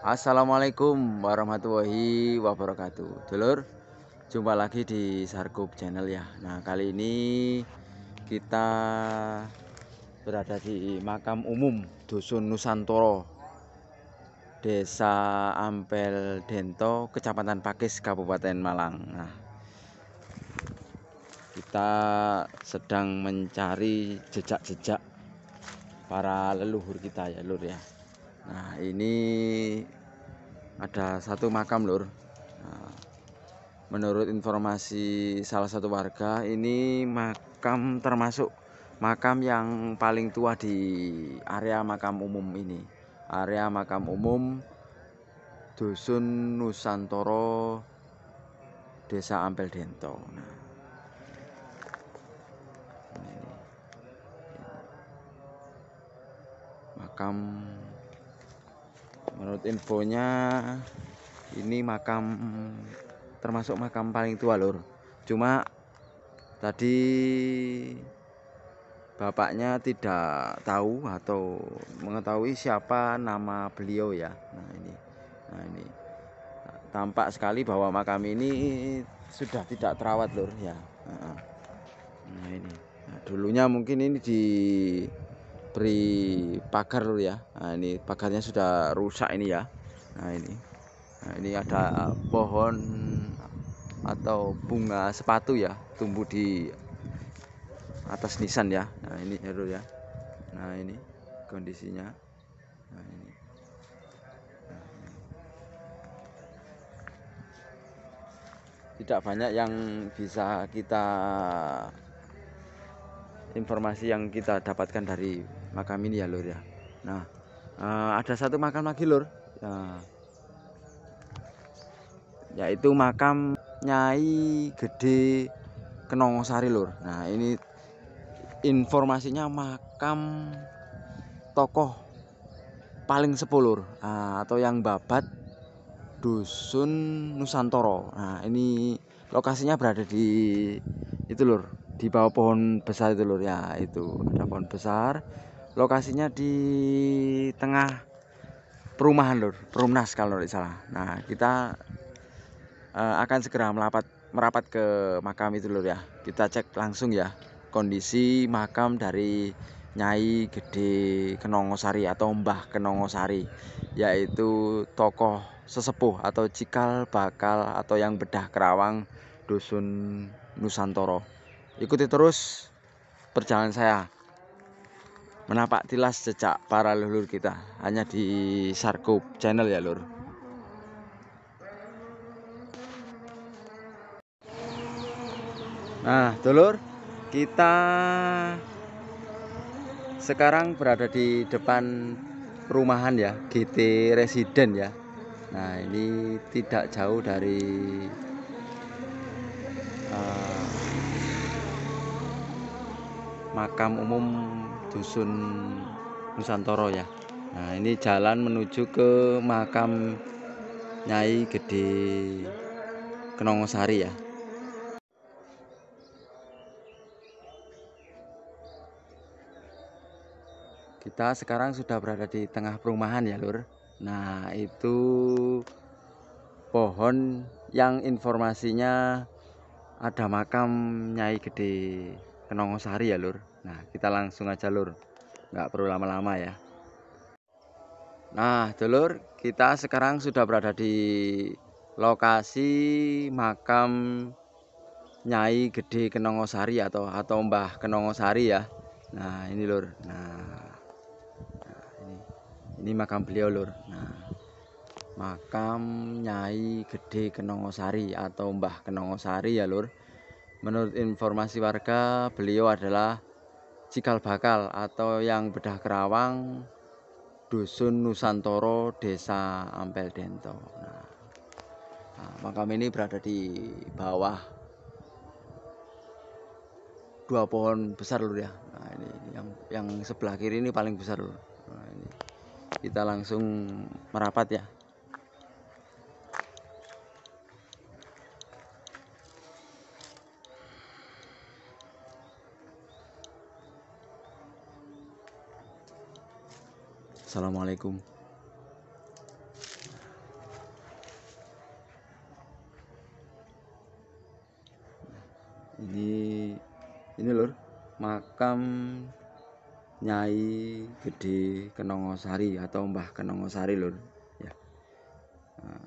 Assalamualaikum warahmatullahi wabarakatuh Dulur Jumpa lagi di Sarkub Channel ya Nah kali ini Kita Berada di makam umum Dusun Nusantoro Desa Ampel Dento Kecamatan Pakis Kabupaten Malang Nah Kita sedang mencari jejak-jejak Para leluhur kita ya lur ya Nah ini ada satu makam lur nah, menurut informasi salah satu warga ini makam termasuk makam yang paling tua di area makam umum ini area makam umum dusun Nusantoro desa Ampel Dento nah, makam menurut infonya ini makam termasuk makam paling tua lur cuma tadi bapaknya tidak tahu atau mengetahui siapa nama beliau ya nah ini nah ini tampak sekali bahwa makam ini sudah tidak terawat lur ya nah ini nah, dulunya mungkin ini di beri pagar ya nah, ini pagarnya sudah rusak ini ya nah ini nah, ini ada pohon atau bunga sepatu ya tumbuh di atas nisan ya nah ini Heru ya, ya nah ini kondisinya nah ini tidak banyak yang bisa kita informasi yang kita dapatkan dari makam ini ya lur ya nah uh, ada satu makam lagi lur nah, yaitu makam Nyai Gede Kenongosari lur nah ini informasinya makam tokoh paling sepulur ah, atau yang babat dusun Nusantoro nah ini lokasinya berada di itu lur di bawah pohon besar itu lur ya itu ada pohon besar lokasinya di tengah perumahan lur perumnas kalau tidak salah nah kita uh, akan segera merapat merapat ke makam itu lur ya kita cek langsung ya kondisi makam dari Nyai Gede Kenongosari atau Mbah Kenongosari yaitu tokoh sesepuh atau cikal bakal atau yang bedah Kerawang dusun Nusantoro ikuti terus perjalanan saya menapak tilas jejak para leluhur kita hanya di Sarkup channel ya lur nah dulur kita sekarang berada di depan perumahan ya GT Residen ya Nah ini tidak jauh dari uh, makam umum dusun Nusantoro ya nah ini jalan menuju ke makam Nyai Gede Kenongosari ya kita sekarang sudah berada di tengah perumahan ya lur nah itu pohon yang informasinya ada makam Nyai Gede Kenongosari ya lur nah kita langsung aja lur nggak perlu lama-lama ya nah dulur kita sekarang sudah berada di lokasi makam Nyai Gede Kenongosari atau atau Mbah Kenongosari ya nah ini lur nah, nah ini makam beliau lur nah makam Nyai Gede Kenongosari atau Mbah Kenongosari ya lur Menurut informasi warga, beliau adalah cikal bakal atau yang bedah Kerawang Dusun Nusantoro Desa Ampel Dento. Nah, nah, makam ini berada di bawah dua pohon besar loh ya. Nah, ini, yang yang sebelah kiri ini paling besar loh Nah, ini kita langsung merapat ya. Assalamualaikum. Ini ini lor makam Nyai Gede Kenongosari atau Mbah Kenongosari lur ya. Nah.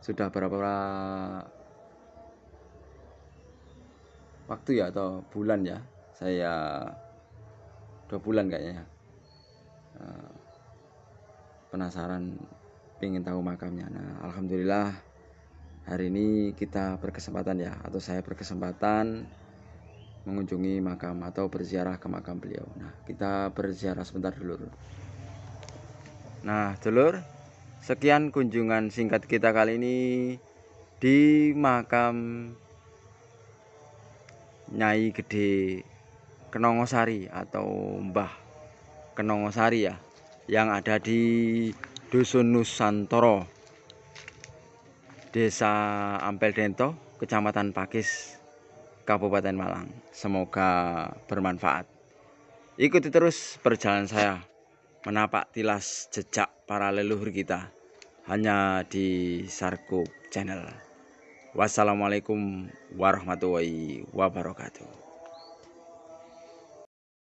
sudah berapa waktu ya atau bulan ya saya dua bulan kayaknya uh, penasaran pengen tahu makamnya nah alhamdulillah hari ini kita berkesempatan ya atau saya berkesempatan mengunjungi makam atau berziarah ke makam beliau nah kita berziarah sebentar dulu nah dulur sekian kunjungan singkat kita kali ini di makam Nyai Gede Kenongosari atau Mbah Kenongosari ya yang ada di Dusun Nusantoro Desa Ampel Dento Kecamatan Pakis Kabupaten Malang semoga bermanfaat ikuti terus perjalanan saya menapak tilas jejak para leluhur kita hanya di Sarko Channel. Wassalamualaikum warahmatullahi wabarakatuh.